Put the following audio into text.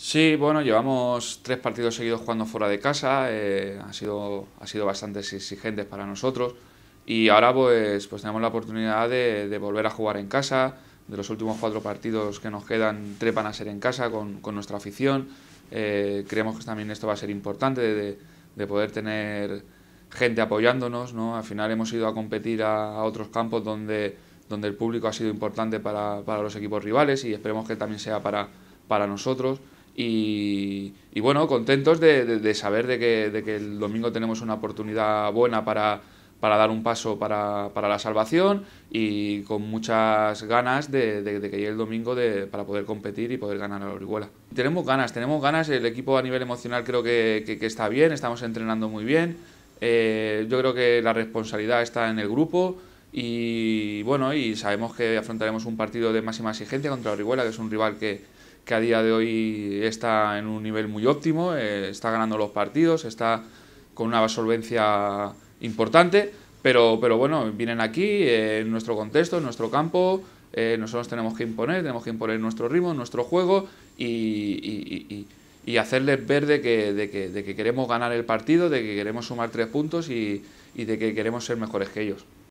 Sí, bueno, llevamos tres partidos seguidos jugando fuera de casa, eh, ha sido, ha sido bastante exigentes para nosotros y ahora pues, pues tenemos la oportunidad de, de, volver a jugar en casa, de los últimos cuatro partidos que nos quedan, trepan a ser en casa con, con nuestra afición, eh, creemos que también esto va a ser importante de, de poder tener gente apoyándonos, ¿no? al final hemos ido a competir a, a otros campos donde, donde el público ha sido importante para, para los equipos rivales y esperemos que también sea para, para nosotros. Y, bueno, contentos de, saber de que, el domingo tenemos una oportunidad buena para, dar un paso para, la salvación y con muchas ganas de, que llegue el domingo para poder competir y poder ganar a la Orihuela. Tenemos ganas, tenemos ganas, el equipo a nivel emocional creo que, está bien, estamos entrenando muy bien, eh, yo creo que la responsabilidad está en el grupo, y bueno, y sabemos que afrontaremos un partido de máxima exigencia contra Orihuela, que es un rival que, que a día de hoy está en un nivel muy óptimo, eh, está ganando los partidos, está con una solvencia importante, pero, pero bueno, vienen aquí eh, en nuestro contexto, en nuestro campo, eh, nosotros tenemos que imponer, tenemos que imponer nuestro ritmo, nuestro juego y, hacerles ver de que, queremos ganar el partido, de que queremos sumar tres puntos y de que queremos ser mejores que ellos.